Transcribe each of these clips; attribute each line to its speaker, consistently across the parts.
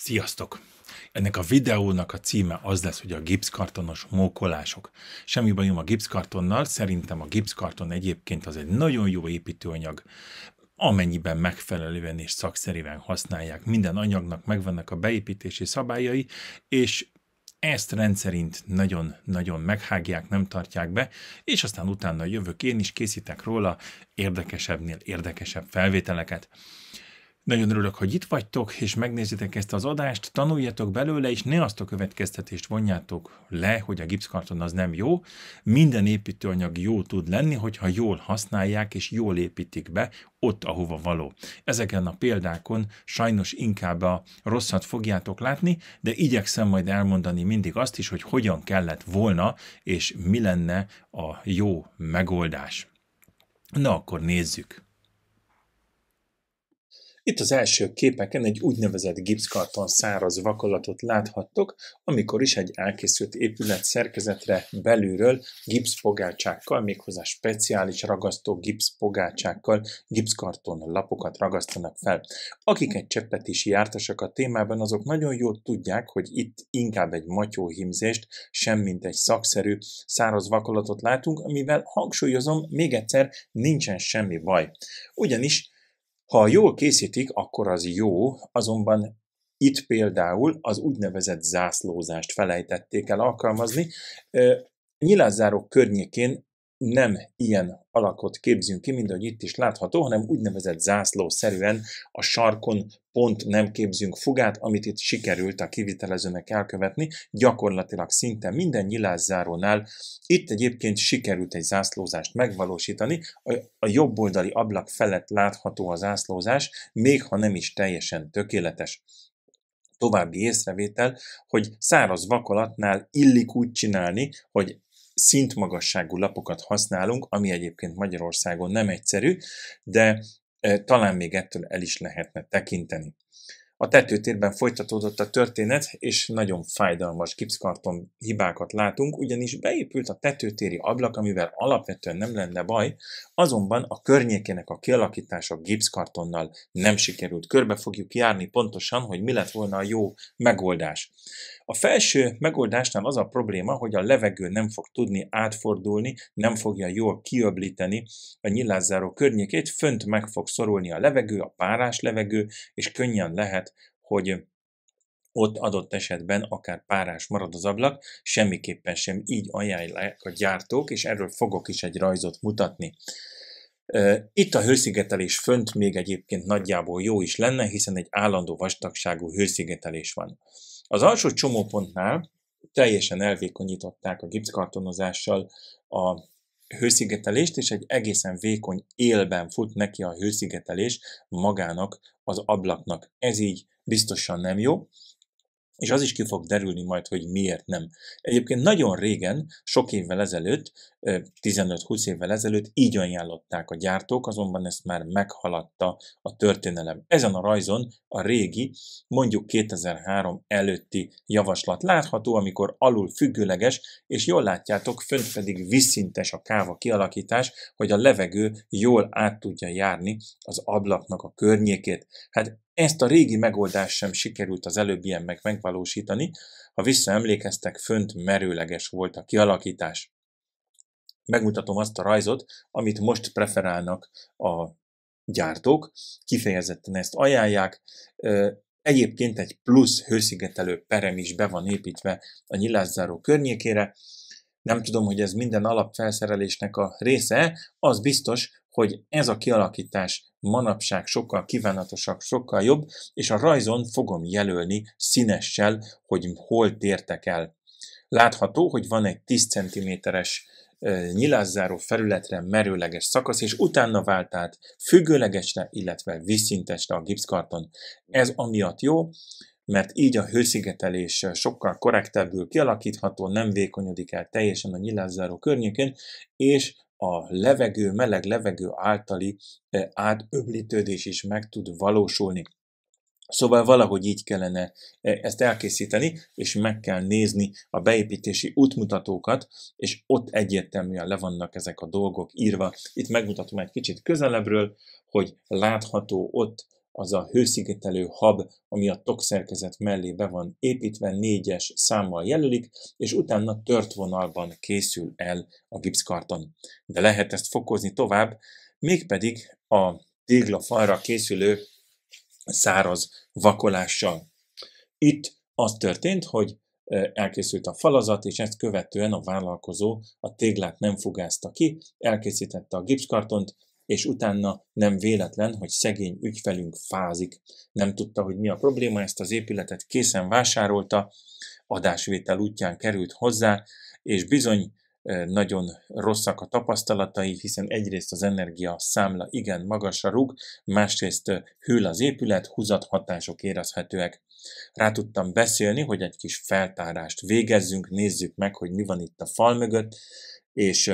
Speaker 1: Sziasztok! Ennek a videónak a címe az lesz, hogy a gipszkartonos mókolások. Semmi bajom a gipszkartonnal, szerintem a gipszkarton egyébként az egy nagyon jó építőanyag, amennyiben megfelelően és szakszerűen használják. Minden anyagnak megvannak a beépítési szabályai, és ezt rendszerint nagyon-nagyon meghágják, nem tartják be, és aztán utána jövök én is, készítek róla érdekesebbnél érdekesebb felvételeket. Nagyon örülök, hogy itt vagytok, és megnézitek ezt az adást, tanuljatok belőle, és ne azt a következtetést vonjátok le, hogy a gipszkarton az nem jó. Minden építőanyag jó tud lenni, hogyha jól használják és jól építik be, ott, ahova való. Ezeken a példákon sajnos inkább a rosszat fogjátok látni, de igyekszem majd elmondani mindig azt is, hogy hogyan kellett volna, és mi lenne a jó megoldás. Na akkor nézzük. Itt az első képeken egy úgynevezett gipszkarton száraz vakolatot láthattok, amikor is egy elkészült épület szerkezetre belülről gipszpogácsákkal, méghozzá speciális ragasztó gipszpogácsákkal gipszkarton lapokat ragasztanak fel. Akik egy cseppet is jártasak a témában, azok nagyon jól tudják, hogy itt inkább egy matyóhímzést, semmint egy szakszerű száraz vakolatot látunk, amivel hangsúlyozom, még egyszer nincsen semmi baj. Ugyanis ha jól készítik, akkor az jó, azonban itt például az úgynevezett zászlózást felejtették el alkalmazni. Nyilázzárok környékén nem ilyen alakot képzünk ki, mint ahogy itt is látható, hanem úgynevezett zászlószerűen a sarkon pont nem képzünk fogát, amit itt sikerült a kivitelezőnek elkövetni, gyakorlatilag szinte minden nyilászárónál. Itt egyébként sikerült egy zászlózást megvalósítani, a jobb oldali ablak felett látható a zászlózás, még ha nem is teljesen tökéletes további észrevétel, hogy száraz vakolatnál illik úgy csinálni, hogy szintmagasságú lapokat használunk, ami egyébként Magyarországon nem egyszerű, de e, talán még ettől el is lehetne tekinteni. A tetőtérben folytatódott a történet, és nagyon fájdalmas gipszkarton hibákat látunk, ugyanis beépült a tetőtéri ablak, amivel alapvetően nem lenne baj, azonban a környékének a kialakítása gipszkartonnal nem sikerült. Körbe fogjuk járni pontosan, hogy mi lett volna a jó megoldás. A felső megoldásnál az a probléma, hogy a levegő nem fog tudni átfordulni, nem fogja jól kiöblíteni a nyilázzáró környékét, fönt meg fog szorulni a levegő, a párás levegő, és könnyen lehet, hogy ott adott esetben akár párás marad az ablak, semmiképpen sem így ajánlják a gyártók, és erről fogok is egy rajzot mutatni. Itt a hőszigetelés fönt még egyébként nagyjából jó is lenne, hiszen egy állandó vastagságú hőszigetelés van. Az alsó csomópontnál teljesen elvékonyították a gipszkartonozással a hőszigetelést, és egy egészen vékony élben fut neki a hőszigetelés magának, az ablaknak. Ez így biztosan nem jó és az is ki fog derülni majd, hogy miért nem. Egyébként nagyon régen, sok évvel ezelőtt, 15-20 évvel ezelőtt így ajánlották a gyártók, azonban ezt már meghaladta a történelem. Ezen a rajzon a régi, mondjuk 2003 előtti javaslat látható, amikor alul függőleges, és jól látjátok, fönt pedig visszintes a káva kialakítás, hogy a levegő jól át tudja járni az ablaknak a környékét. Hát ezt a régi megoldást sem sikerült az előbb ilyen meg megvalósítani, ha visszaemlékeztek, fönt merőleges volt a kialakítás. Megmutatom azt a rajzot, amit most preferálnak a gyártók, kifejezetten ezt ajánlják, Egyébként egy plusz hőszigetelő perem is be van építve a nyilászáró környékére. Nem tudom, hogy ez minden alapfelszerelésnek a része, az biztos, hogy ez a kialakítás manapság sokkal kívánatosabb, sokkal jobb, és a rajzon fogom jelölni színessel, hogy hol tértek el. Látható, hogy van egy 10 cm-es nyilázzáró felületre merőleges szakasz, és utána vált át függőlegesre, illetve vízszintesre a gipszkarton. Ez amiatt jó, mert így a hőszigetelés sokkal korrektebbül kialakítható, nem vékonyodik el teljesen a nyilázzáró környékén, és a levegő, meleg levegő általi eh, átöblítődés is meg tud valósulni. Szóval valahogy így kellene eh, ezt elkészíteni, és meg kell nézni a beépítési útmutatókat, és ott egyértelműen le vannak ezek a dolgok írva. Itt megmutatom egy kicsit közelebbről, hogy látható ott az a hőszigetelő hab, ami a tokszerkezet mellé be van építve, négyes számmal jelölik, és utána tört vonalban készül el a gipszkarton. De lehet ezt fokozni tovább, mégpedig a téglafalra készülő száraz vakolással. Itt az történt, hogy elkészült a falazat, és ezt követően a vállalkozó a téglát nem fugázta ki, elkészítette a gipszkartont, és utána nem véletlen, hogy szegény ügyfelünk fázik. Nem tudta, hogy mi a probléma, ezt az épületet készen vásárolta, adásvétel útján került hozzá, és bizony nagyon rosszak a tapasztalatai, hiszen egyrészt az energia számla igen magasra rúg, másrészt hűl az épület, húzathatások érezhetőek. Rá tudtam beszélni, hogy egy kis feltárást végezzünk, nézzük meg, hogy mi van itt a fal mögött, és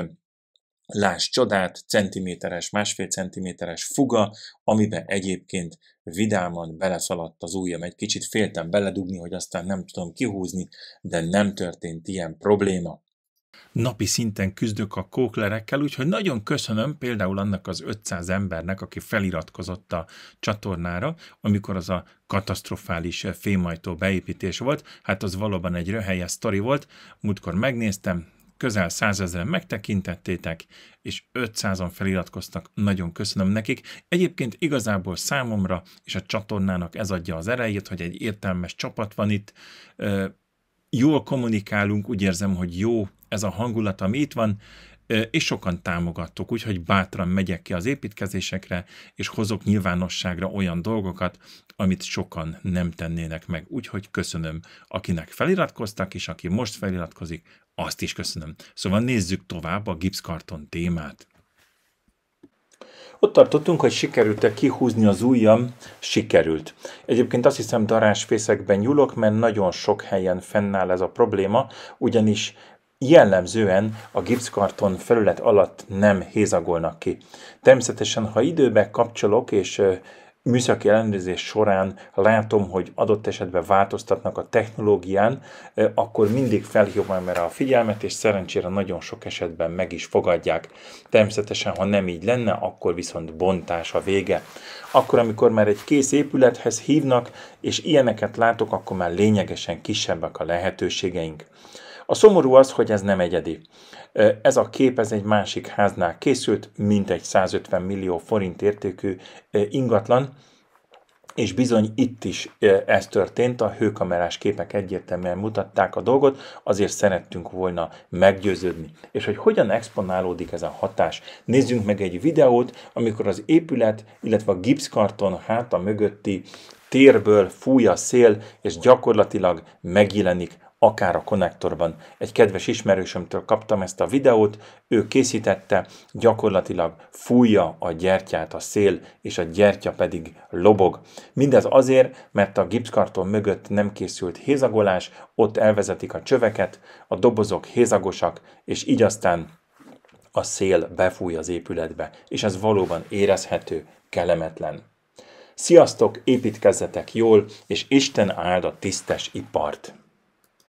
Speaker 1: Láss csodát, centiméteres, másfél centiméteres fuga, amiben egyébként vidáman beleszaladt az ujjam. Egy kicsit féltem beledugni, hogy aztán nem tudom kihúzni, de nem történt ilyen probléma. Napi szinten küzdök a kóklerekkel, úgyhogy nagyon köszönöm például annak az 500 embernek, aki feliratkozott a csatornára, amikor az a katasztrofális fémajtó beépítés volt. Hát az valóban egy röhelyes sztori volt. Múltkor megnéztem, közel százezeren megtekintettétek, és 500-an feliratkoztak, nagyon köszönöm nekik. Egyébként igazából számomra és a csatornának ez adja az erejét, hogy egy értelmes csapat van itt, jól kommunikálunk, úgy érzem, hogy jó ez a hangulat, ami itt van, és sokan támogattuk, úgyhogy bátran megyek ki az építkezésekre, és hozok nyilvánosságra olyan dolgokat, amit sokan nem tennének meg. Úgyhogy köszönöm, akinek feliratkoztak, és aki most feliratkozik, azt is köszönöm. Szóval nézzük tovább a gipszkarton témát. Ott tartottunk, hogy sikerült-e kihúzni az ujjam, sikerült. Egyébként azt hiszem darásfészekben nyúlok, mert nagyon sok helyen fennáll ez a probléma, ugyanis jellemzően a gipszkarton felület alatt nem hézagolnak ki. Természetesen, ha időbe kapcsolok és műszaki ellenőrzés során látom, hogy adott esetben változtatnak a technológián, akkor mindig felhívom erre a figyelmet, és szerencsére nagyon sok esetben meg is fogadják. Természetesen, ha nem így lenne, akkor viszont bontás a vége. Akkor, amikor már egy kész épülethez hívnak, és ilyeneket látok, akkor már lényegesen kisebbek a lehetőségeink. A szomorú az, hogy ez nem egyedi. Ez a kép, ez egy másik háznál készült, mintegy 150 millió forint értékű ingatlan, és bizony itt is ez történt, a hőkamerás képek egyértelműen mutatták a dolgot, azért szerettünk volna meggyőződni. És hogy hogyan exponálódik ez a hatás? Nézzünk meg egy videót, amikor az épület, illetve a gipszkarton háta mögötti térből fúj a szél, és gyakorlatilag megjelenik akár a konnektorban. Egy kedves ismerősömtől kaptam ezt a videót, ő készítette, gyakorlatilag fújja a gyertyát a szél, és a gyertya pedig lobog. Mindez azért, mert a gipszkarton mögött nem készült hézagolás, ott elvezetik a csöveket, a dobozok hézagosak, és így aztán a szél befúj az épületbe, és ez valóban érezhető, kellemetlen. Sziasztok, építkezzetek jól, és Isten áld a tisztes ipart!